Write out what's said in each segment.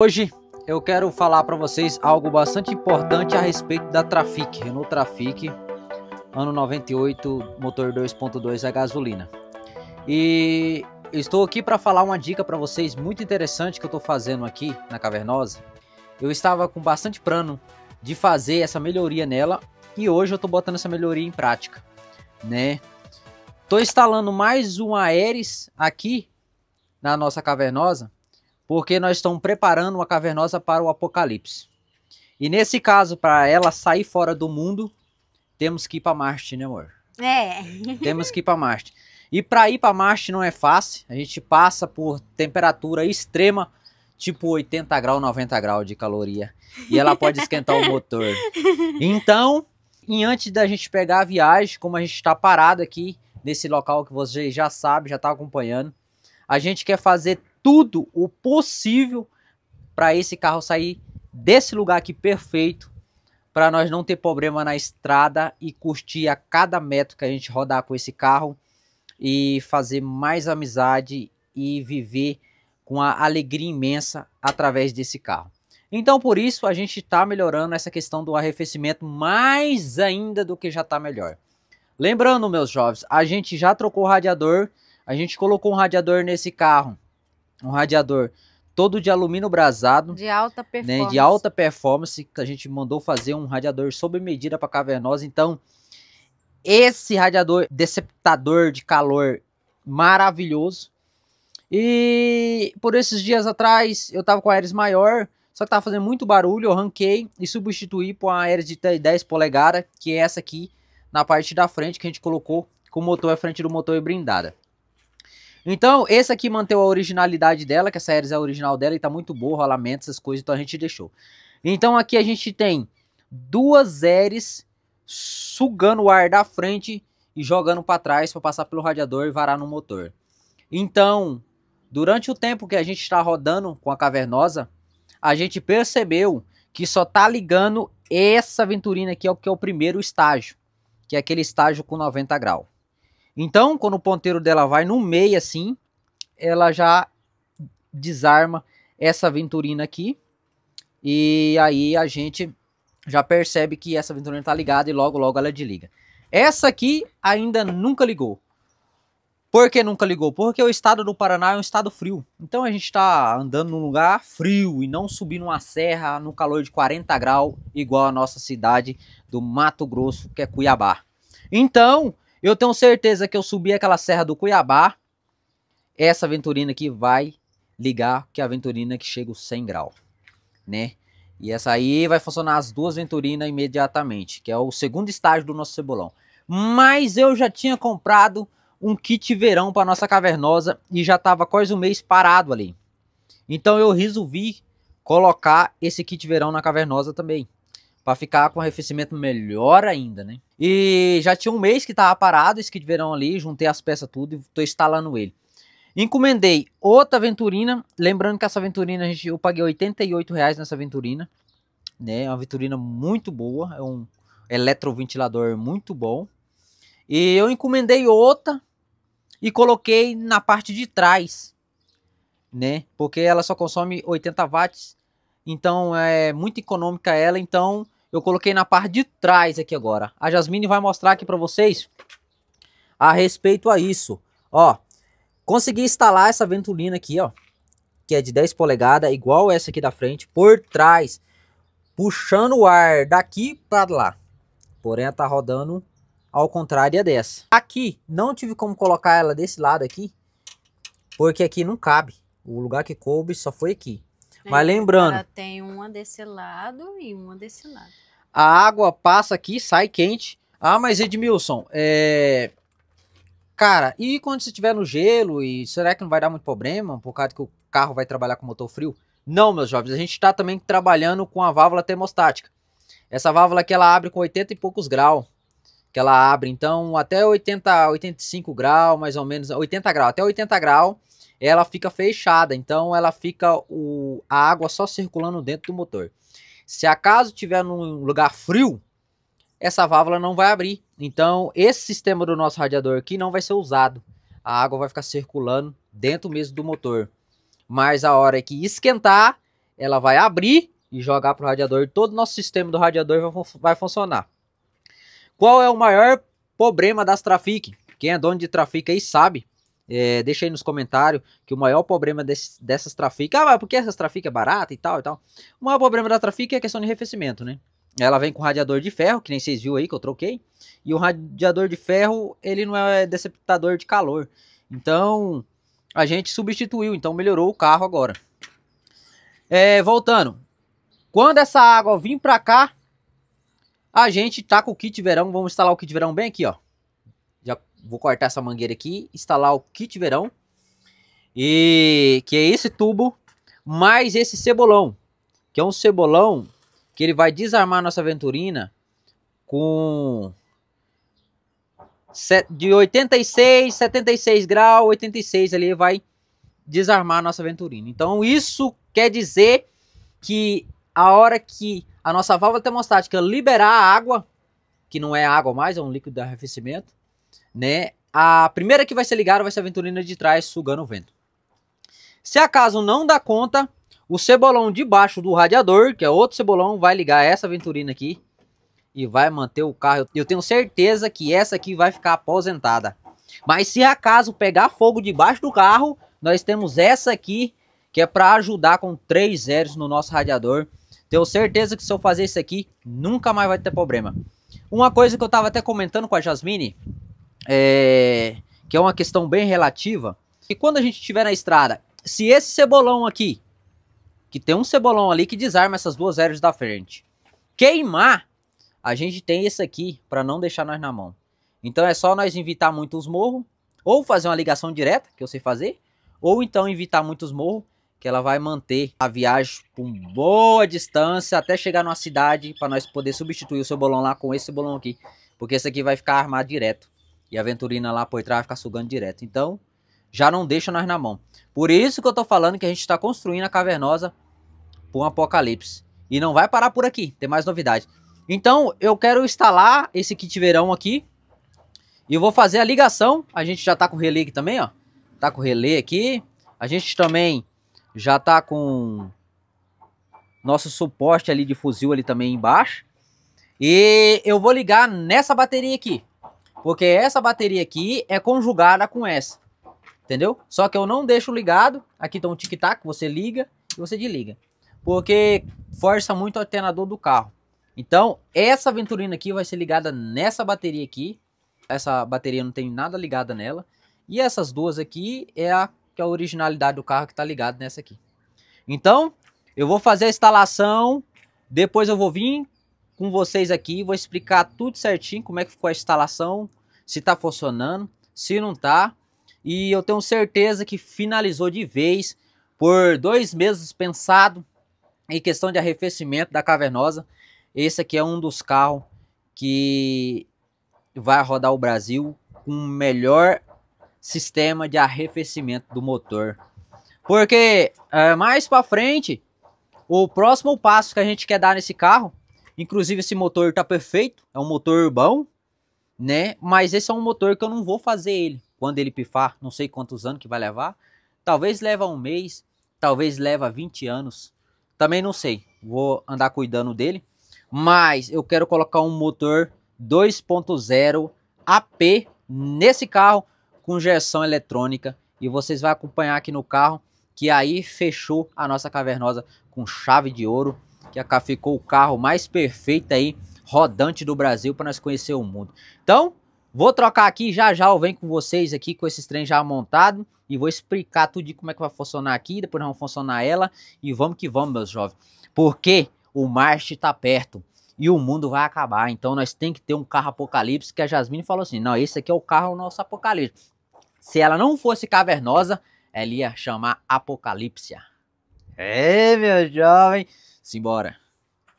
Hoje eu quero falar para vocês algo bastante importante a respeito da Trafic, Renault Trafic, ano 98, motor 2.2 a gasolina. E estou aqui para falar uma dica para vocês muito interessante que eu estou fazendo aqui na Cavernosa. Eu estava com bastante plano de fazer essa melhoria nela e hoje eu estou botando essa melhoria em prática, né? instalando mais um Ares aqui na nossa Cavernosa porque nós estamos preparando uma cavernosa para o apocalipse. E nesse caso, para ela sair fora do mundo, temos que ir para Marte, né, amor? É. Temos que ir para Marte. E para ir para Marte não é fácil. A gente passa por temperatura extrema, tipo 80 graus, 90 graus de caloria. E ela pode esquentar o motor. Então, e antes da gente pegar a viagem, como a gente está parado aqui nesse local que você já sabe, já está acompanhando, a gente quer fazer tudo o possível para esse carro sair desse lugar aqui perfeito, para nós não ter problema na estrada e curtir a cada metro que a gente rodar com esse carro e fazer mais amizade e viver com a alegria imensa através desse carro. Então, por isso, a gente está melhorando essa questão do arrefecimento mais ainda do que já está melhor. Lembrando, meus jovens, a gente já trocou o radiador, a gente colocou um radiador nesse carro um radiador todo de alumínio brasado. De alta performance. Né, de alta performance, que a gente mandou fazer um radiador sob medida para cavernosa. Então, esse radiador deceptador de calor maravilhoso. E por esses dias atrás, eu tava com a Ares maior, só que tava fazendo muito barulho, eu ranquei e substituí por uma Ares de 10 polegadas, que é essa aqui, na parte da frente, que a gente colocou com o motor à é frente do motor e brindada. Então, esse aqui manteve a originalidade dela, que essa Ares é a original dela e tá muito boa, rolamento, essas coisas, então a gente deixou. Então aqui a gente tem duas Ares sugando o ar da frente e jogando para trás para passar pelo radiador e varar no motor. Então, durante o tempo que a gente está rodando com a cavernosa, a gente percebeu que só tá ligando essa venturina aqui, é que é o primeiro estágio, que é aquele estágio com 90 graus. Então, quando o ponteiro dela vai no meio assim, ela já desarma essa venturina aqui. E aí a gente já percebe que essa venturina está ligada e logo logo ela desliga. Essa aqui ainda nunca ligou. Por que nunca ligou? Porque o estado do Paraná é um estado frio. Então a gente está andando num lugar frio e não subir numa serra no calor de 40 graus, igual a nossa cidade do Mato Grosso, que é Cuiabá. Então, eu tenho certeza que eu subi aquela serra do Cuiabá. Essa aventurina aqui vai ligar, que é a aventurina que chega os 100 graus, né? E essa aí vai funcionar as duas venturinas imediatamente, que é o segundo estágio do nosso cebolão. Mas eu já tinha comprado um kit verão para nossa cavernosa e já estava quase um mês parado ali. Então eu resolvi colocar esse kit verão na cavernosa também para ficar com um arrefecimento melhor ainda, né? E já tinha um mês que tava parado esse kit de verão ali, juntei as peças tudo e tô instalando ele. Encomendei outra Venturina, lembrando que essa Venturina, gente, eu paguei 88 reais nessa Venturina, né? É uma Venturina muito boa, é um eletroventilador muito bom. E eu encomendei outra e coloquei na parte de trás, né? Porque ela só consome 80 watts, então é muito econômica ela, então eu coloquei na parte de trás aqui agora. A Jasmine vai mostrar aqui para vocês a respeito a isso. Ó, consegui instalar essa ventolina aqui, ó, que é de 10 polegadas, igual essa aqui da frente, por trás, puxando o ar daqui para lá. Porém, ela tá rodando ao contrário dessa. Aqui, não tive como colocar ela desse lado aqui, porque aqui não cabe. O lugar que coube só foi aqui. Mas lembrando. Ela tem uma desse lado e uma desse lado. A água passa aqui, sai quente. Ah, mas Edmilson, é. Cara, e quando você estiver no gelo, e será que não vai dar muito problema, por causa que o carro vai trabalhar com motor frio? Não, meus jovens, a gente está também trabalhando com a válvula termostática. Essa válvula aqui, ela abre com 80 e poucos graus, que ela abre, então até 80, 85 graus, mais ou menos, 80 graus, até 80 graus, ela fica fechada, então ela fica o, a água só circulando dentro do motor. Se acaso tiver num lugar frio, essa válvula não vai abrir. Então esse sistema do nosso radiador aqui não vai ser usado. A água vai ficar circulando dentro mesmo do motor. Mas a hora que esquentar, ela vai abrir e jogar para o radiador. Todo o nosso sistema do radiador vai, vai funcionar. Qual é o maior problema das Trafic? Quem é dono de Trafic aí sabe. É, deixa aí nos comentários que o maior problema desse, dessas traficas. Ah, mas porque essas traficas é barata e tal e tal. O maior problema da trafica é a questão de arrefecimento, né? Ela vem com radiador de ferro, que nem vocês viram aí que eu troquei. E o radiador de ferro, ele não é deceptador de calor. Então, a gente substituiu, então melhorou o carro agora. É, voltando. Quando essa água vir pra cá, a gente tá com o kit verão. Vamos instalar o kit verão bem aqui, ó vou cortar essa mangueira aqui, instalar o kit verão, e que é esse tubo, mais esse cebolão, que é um cebolão que ele vai desarmar nossa venturina com de 86, 76 graus, 86 ali vai desarmar nossa venturina. Então isso quer dizer que a hora que a nossa válvula termostática liberar a água, que não é água mais, é um líquido de arrefecimento, né? A primeira que vai ser ligada vai ser a Venturina de trás sugando o vento. Se acaso não dá conta, o cebolão debaixo do radiador, que é outro cebolão, vai ligar essa Venturina aqui e vai manter o carro. Eu tenho certeza que essa aqui vai ficar aposentada. Mas se acaso pegar fogo debaixo do carro, nós temos essa aqui, que é para ajudar com três zeros no nosso radiador. Tenho certeza que se eu fazer isso aqui, nunca mais vai ter problema. Uma coisa que eu estava até comentando com a Jasmine, é, que é uma questão bem relativa, que quando a gente estiver na estrada, se esse cebolão aqui, que tem um cebolão ali que desarma essas duas hélices da frente, queimar, a gente tem esse aqui para não deixar nós na mão. Então é só nós muito muitos morros, ou fazer uma ligação direta, que eu sei fazer, ou então muito muitos morros, que ela vai manter a viagem por boa distância até chegar numa cidade para nós poder substituir o seu bolão lá com esse bolão aqui, porque esse aqui vai ficar armado direto. E a Venturina lá por trás fica sugando direto. Então, já não deixa nós na mão. Por isso que eu tô falando que a gente está construindo a cavernosa para um apocalipse. E não vai parar por aqui, tem mais novidade. Então, eu quero instalar esse kit verão aqui. E vou fazer a ligação. A gente já tá com relé aqui também, ó. Tá com relé aqui. A gente também já tá com nosso suporte ali de fuzil ali também embaixo. E eu vou ligar nessa bateria aqui. Porque essa bateria aqui é conjugada com essa. Entendeu? Só que eu não deixo ligado. Aqui tem um tic-tac, você liga e você desliga. Porque força muito o alternador do carro. Então, essa venturina aqui vai ser ligada nessa bateria aqui. Essa bateria não tem nada ligada nela. E essas duas aqui é a, que é a originalidade do carro que está ligado nessa aqui. Então, eu vou fazer a instalação. Depois eu vou vir com vocês aqui, vou explicar tudo certinho, como é que ficou a instalação, se tá funcionando, se não tá. E eu tenho certeza que finalizou de vez, por dois meses pensado em questão de arrefecimento da cavernosa. Esse aqui é um dos carros que vai rodar o Brasil com o melhor sistema de arrefecimento do motor. Porque é, mais para frente, o próximo passo que a gente quer dar nesse carro Inclusive esse motor tá perfeito, é um motor bom, né? Mas esse é um motor que eu não vou fazer ele. Quando ele pifar, não sei quantos anos que vai levar. Talvez leva um mês, talvez leva 20 anos. Também não sei, vou andar cuidando dele. Mas eu quero colocar um motor 2.0 AP nesse carro com injeção eletrônica. E vocês vão acompanhar aqui no carro que aí fechou a nossa cavernosa com chave de ouro que a K ficou o carro mais perfeito aí, rodante do Brasil, para nós conhecer o mundo. Então, vou trocar aqui já já, eu venho com vocês aqui com esses trem já montado e vou explicar tudo de como é que vai funcionar aqui, depois vamos funcionar ela e vamos que vamos, meus jovens. Porque o Marte está perto e o mundo vai acabar. Então nós tem que ter um carro apocalipse que a Jasmine falou assim: "Não, esse aqui é o carro nosso apocalipse". Se ela não fosse cavernosa, ela ia chamar Apocalipse. É, meu jovem, Simbora.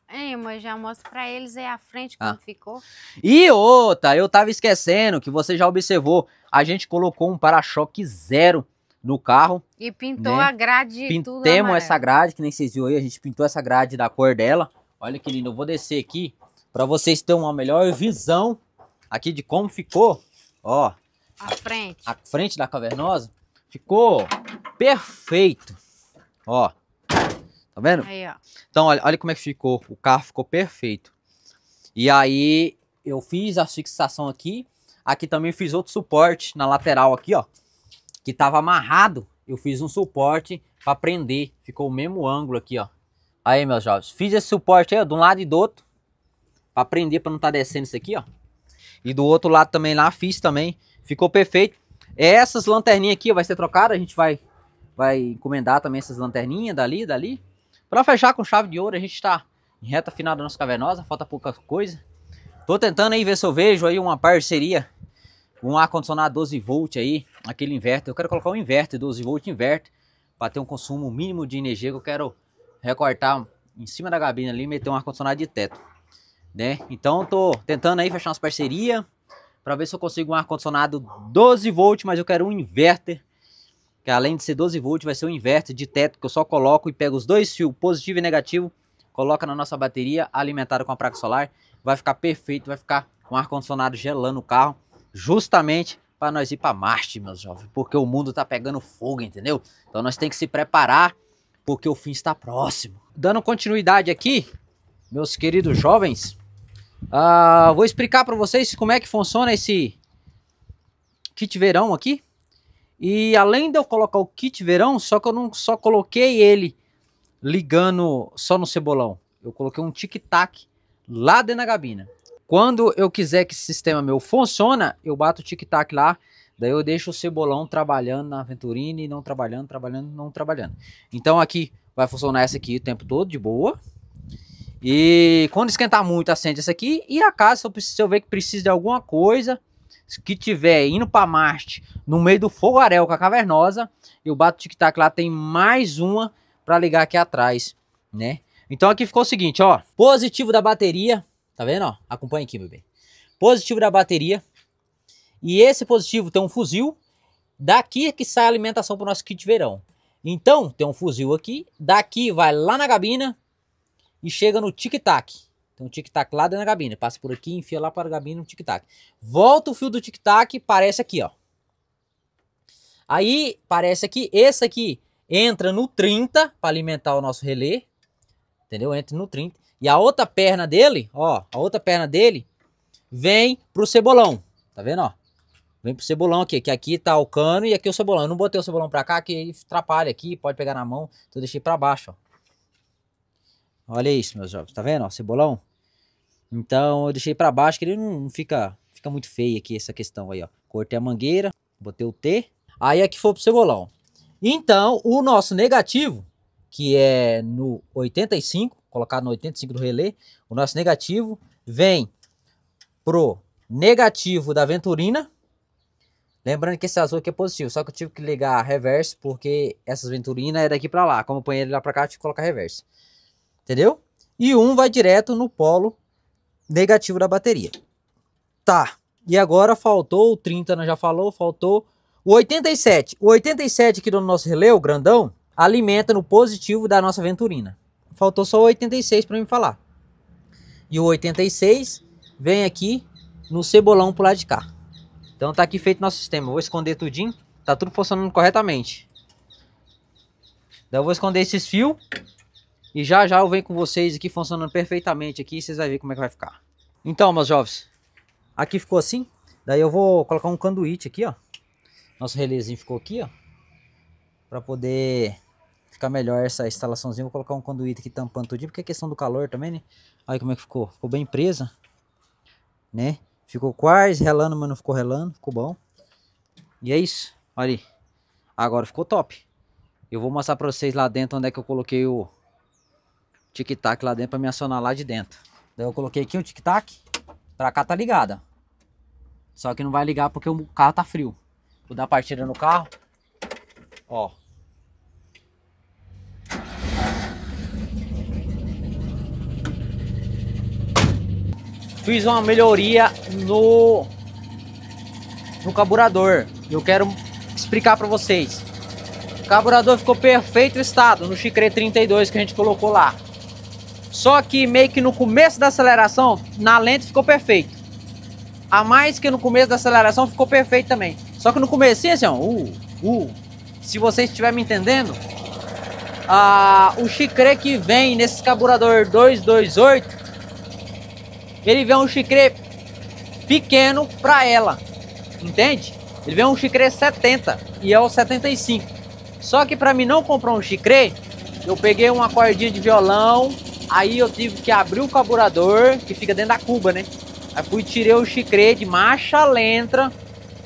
É, mas já mostro pra eles aí a frente ah. como ah. ficou. E outra, eu tava esquecendo que você já observou, a gente colocou um para-choque zero no carro. E pintou né? a grade né, Pintemos essa grade, que nem vocês viram aí, a gente pintou essa grade da cor dela. Olha que lindo, eu vou descer aqui para vocês terem uma melhor visão aqui de como ficou, ó. A frente. a frente da cavernosa ficou perfeito. Ó, Tá vendo? Aí, ó. Então, olha, olha como é que ficou. O carro ficou perfeito. E aí, eu fiz a fixação aqui. Aqui também fiz outro suporte na lateral aqui, ó. Que tava amarrado. Eu fiz um suporte para prender. Ficou o mesmo ângulo aqui, ó. Aí, meus jovens. Fiz esse suporte aí, ó, de um lado e do outro. para prender, para não tá descendo isso aqui, ó. E do outro lado também lá, fiz também. Ficou perfeito. Essas lanterninhas aqui ó, vai ser trocada. A gente vai, vai encomendar também essas lanterninhas dali, dali. Para fechar com chave de ouro, a gente está em reta final da nossa cavernosa, falta pouca coisa. Tô tentando aí ver se eu vejo aí uma parceria com um ar-condicionado 12 volt aí, aquele inverter. Eu quero colocar um inverter, 12 volt inverter, para ter um consumo mínimo de energia que eu quero recortar em cima da gabina ali e meter um ar-condicionado de teto. Né? Então tô tentando aí fechar umas parcerias para ver se eu consigo um ar-condicionado 12 volt, mas eu quero um inverter que além de ser 12 volts, vai ser um inverter de teto que eu só coloco e pego os dois fios, positivo e negativo, coloca na nossa bateria alimentada com a placa solar, vai ficar perfeito, vai ficar com um ar-condicionado gelando o carro, justamente para nós ir para Marte, meus jovens, porque o mundo tá pegando fogo, entendeu? Então nós tem que se preparar, porque o fim está próximo. Dando continuidade aqui, meus queridos jovens, uh, vou explicar para vocês como é que funciona esse kit verão aqui, e além de eu colocar o kit verão, só que eu não só coloquei ele ligando só no cebolão. Eu coloquei um tic-tac lá dentro da gabina. Quando eu quiser que esse sistema meu funcione, eu bato o tic-tac lá. Daí eu deixo o cebolão trabalhando na Venturini, não trabalhando, trabalhando, não trabalhando. Então aqui vai funcionar essa aqui o tempo todo, de boa. E quando esquentar muito, acende essa aqui. E a casa, se eu, ver que precisa de alguma coisa, que tiver indo para Marte, no meio do fogaréu com a cavernosa, eu bato tic-tac lá, tem mais uma para ligar aqui atrás, né? Então aqui ficou o seguinte, ó, positivo da bateria, tá vendo, ó? Acompanha aqui, bebê. bem. Positivo da bateria, e esse positivo tem um fuzil, daqui é que sai a alimentação para o nosso kit verão. Então, tem um fuzil aqui, daqui vai lá na gabina e chega no tic-tac. Tem um tic-tac lá dentro da gabina. Passa por aqui, enfia lá para a gabina um tic-tac. Volta o fio do tic-tac, parece aqui, ó. Aí, parece aqui, esse aqui entra no 30 para alimentar o nosso relé. Entendeu? Entra no 30. E a outra perna dele, ó, a outra perna dele vem pro cebolão. Tá vendo, ó? Vem pro cebolão aqui, que aqui tá o cano e aqui o cebolão. Eu não botei o cebolão pra cá, que atrapalha aqui, pode pegar na mão. Então eu deixei pra baixo, ó. Olha isso, meus jovens. Tá vendo, ó? Cebolão. Então eu deixei para baixo, que ele não, fica, fica muito feio aqui essa questão aí, ó. Cortei a mangueira, botei o T. Aí aqui foi pro cebolão. Então, o nosso negativo, que é no 85, colocado no 85 do relé, o nosso negativo vem pro negativo da Venturina. Lembrando que esse azul aqui é positivo, só que eu tive que ligar reverse, porque essas Venturina eram é daqui para lá. Como eu ponho ele lá para cá, eu tive que colocar reverse. Entendeu? E um vai direto no polo negativo da bateria. Tá. E agora faltou o 30, nós né, já falou, faltou o 87. O 87 aqui do nosso relé, o grandão, alimenta no positivo da nossa venturina. Faltou só o 86 para me falar. E o 86 vem aqui no cebolão pro lado de cá. Então tá aqui feito nosso sistema. Eu vou esconder tudinho. Tá tudo funcionando corretamente. Então eu vou esconder esses fios e já já eu venho com vocês aqui funcionando perfeitamente aqui, vocês vão ver como é que vai ficar. Então, meus jovens, aqui ficou assim. Daí eu vou colocar um canduíte aqui, ó. Nosso relézinho ficou aqui, ó. Pra poder ficar melhor essa instalaçãozinha. Vou colocar um conduíte aqui tampando tudo, porque é questão do calor também, né? Olha como é que ficou. Ficou bem presa, né? Ficou quase relando, mas não ficou relando. Ficou bom. E é isso. Olha aí. Agora ficou top. Eu vou mostrar pra vocês lá dentro onde é que eu coloquei o, tic-tac lá dentro para me acionar lá de dentro. Daí eu coloquei aqui um tic-tac, Pra cá tá ligada. Só que não vai ligar porque o carro tá frio. Vou dar partida no carro. Ó. Fiz uma melhoria no no carburador. Eu quero explicar para vocês. O carburador ficou perfeito estado no Chicre 32 que a gente colocou lá. Só que meio que no começo da aceleração, na lente ficou perfeito. A mais que no começo da aceleração ficou perfeito também. Só que no começo assim, ó, uh, uh, se você estiver me entendendo, o chicre que vem nesse carburador 228, ele vem um chicre pequeno para ela, entende? Ele vem um chicre 70 e é o 75. Só que para mim não comprar um chicre, eu peguei uma cordinha de violão Aí eu tive que abrir o carburador, que fica dentro da cuba, né? Aí fui, tirei o de marcha lentra,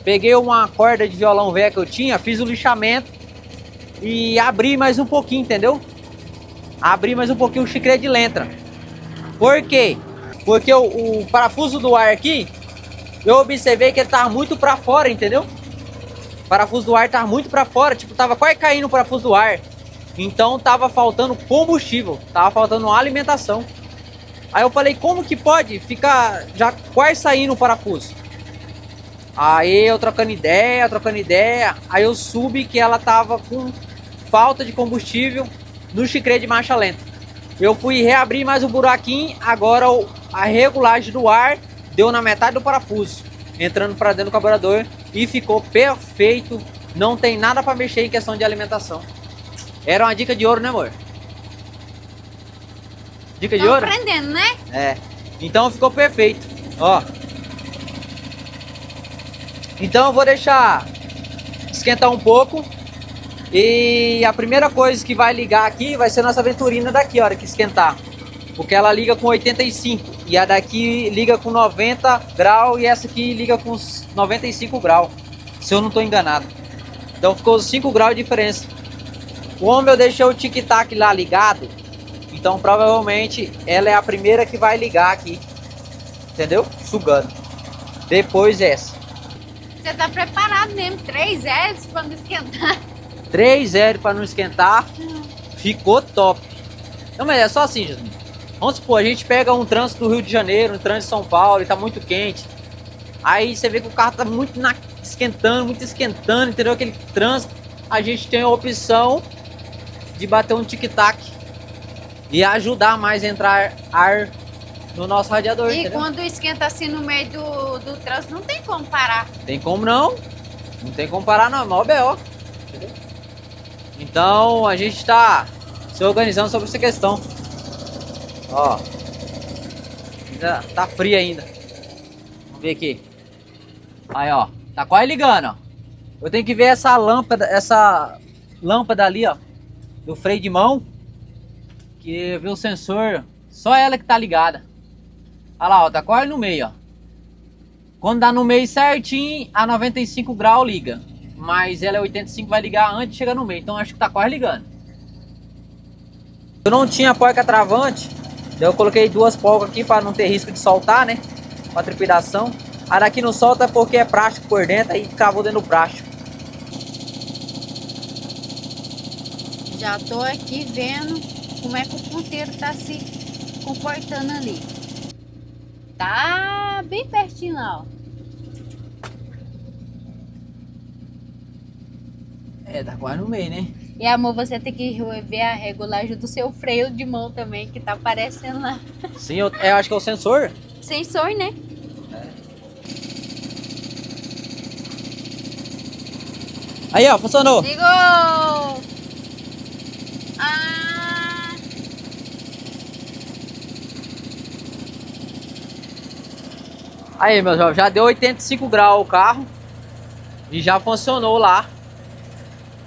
peguei uma corda de violão velha que eu tinha, fiz o lixamento e abri mais um pouquinho, entendeu? Abri mais um pouquinho o chiclete de lentra. Por quê? Porque o, o parafuso do ar aqui, eu observei que ele tava muito para fora, entendeu? O parafuso do ar tava muito para fora, tipo, tava quase caindo o parafuso do ar. Então tava faltando combustível, tava faltando alimentação. Aí eu falei, como que pode ficar já quase saindo o parafuso? Aí eu trocando ideia, trocando ideia, aí eu subi que ela tava com falta de combustível no chicrete de marcha lenta. Eu fui reabrir mais o um buraquinho, agora a regulagem do ar deu na metade do parafuso, entrando para dentro do carburador e ficou perfeito, não tem nada para mexer em questão de alimentação. Era uma dica de ouro, né, amor? Dica de ouro? aprendendo, né? É. Então ficou perfeito. Ó. Então eu vou deixar esquentar um pouco. E a primeira coisa que vai ligar aqui vai ser nossa venturina daqui, a hora que esquentar. Porque ela liga com 85 e a daqui liga com 90 graus e essa aqui liga com 95 graus, se eu não estou enganado. Então ficou 5 graus de diferença. Como eu deixei o tic-tac lá ligado, então provavelmente ela é a primeira que vai ligar aqui. Entendeu? Sugando. Depois essa. Você tá preparado mesmo? Três zeros pra não esquentar. Três L's pra não esquentar. Ficou top. Não, mas é só assim, Jasmine. Vamos supor, a gente pega um trânsito do Rio de Janeiro, um trânsito de São Paulo, e tá muito quente. Aí você vê que o carro tá muito na... esquentando, muito esquentando, entendeu? Aquele trânsito. A gente tem a opção de bater um tic-tac e ajudar mais a entrar ar no nosso radiador. E entendeu? quando esquenta assim no meio do, do trânsito, não tem como parar. Tem como não. Não tem como parar não, é B.O. Então a gente está se organizando sobre essa questão. Ó. tá frio ainda. Vamos ver aqui. Aí, ó. Tá quase ligando, ó. Eu tenho que ver essa lâmpada, essa lâmpada ali, ó do freio de mão, que viu o sensor, só ela que tá ligada. Olha lá, ó, tá quase no meio, ó. Quando dá no meio certinho, a 95 graus liga. Mas ela é 85, vai ligar antes de chegar no meio, então acho que tá quase ligando. Eu não tinha porca travante, então eu coloquei duas polcas aqui para não ter risco de soltar, né? Com a trepidação. A daqui não solta porque é plástico por dentro, aí cavou dentro do plástico. Já tô aqui vendo como é que o ponteiro tá se comportando ali. Tá bem pertinho lá, ó. É, tá quase no meio, né? E amor, você tem que ver a regulagem do seu freio de mão também, que tá aparecendo lá. Sim, eu, é, eu acho que é o sensor. Sensor, né? É. Aí, ó, funcionou. Ligou! Ah. Aí, meu jovem, já deu 85 graus o carro. E já funcionou lá.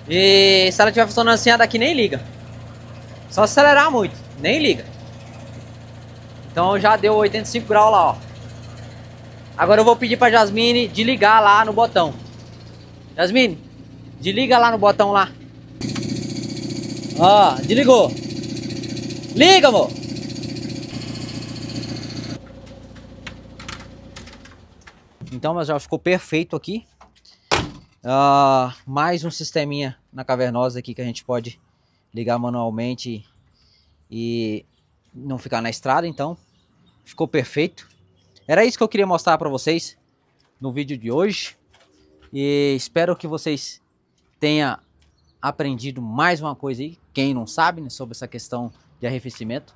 E se ela estiver funcionando assim, a daqui nem liga. Só acelerar muito, nem liga. Então já deu 85 graus lá, ó. Agora eu vou pedir pra Jasmine de ligar lá no botão. Jasmine, desliga lá no botão lá. Ó, desligou. Liga, amor. Então, mas já ficou perfeito aqui. Uh, mais um sisteminha na cavernosa aqui que a gente pode ligar manualmente e não ficar na estrada, então ficou perfeito. Era isso que eu queria mostrar para vocês no vídeo de hoje e espero que vocês tenham aprendido mais uma coisa aí, quem não sabe, né, sobre essa questão de arrefecimento.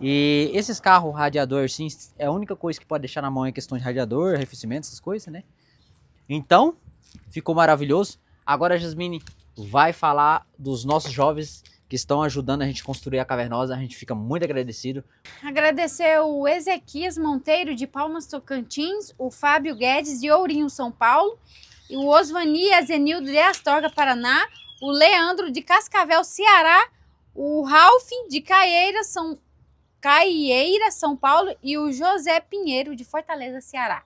E esses carros radiador, sim, é a única coisa que pode deixar na mão em questão de radiador, arrefecimento, essas coisas, né? Então, ficou maravilhoso. Agora a Jasmine vai falar dos nossos jovens que estão ajudando a gente construir a cavernosa. A gente fica muito agradecido. Agradecer o Ezequias Monteiro de Palmas Tocantins, o Fábio Guedes de Ourinho, São Paulo, e o Osvani Azenildo de Astorga, Paraná, o Leandro de Cascavel, Ceará, o Ralph de Caieira, São Caieira, São Paulo e o José Pinheiro de Fortaleza, Ceará.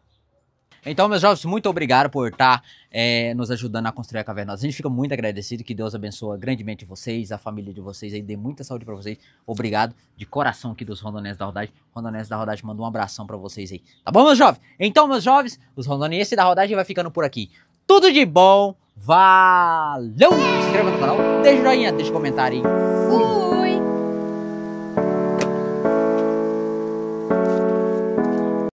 Então, meus jovens, muito obrigado por estar tá, é, nos ajudando a construir a caverna. A gente fica muito agradecido, que Deus abençoe grandemente vocês, a família de vocês e dê muita saúde para vocês. Obrigado de coração aqui dos Rondonenses da Rodagem. Rondonenses da Rodagem manda um abração para vocês aí. Tá bom, meus jovens? Então, meus jovens, os Rondonenses da Rodagem vai ficando por aqui tudo de bom, valeu! Se inscreva no canal, deixe o joinha, deixe comentário e uh! fui!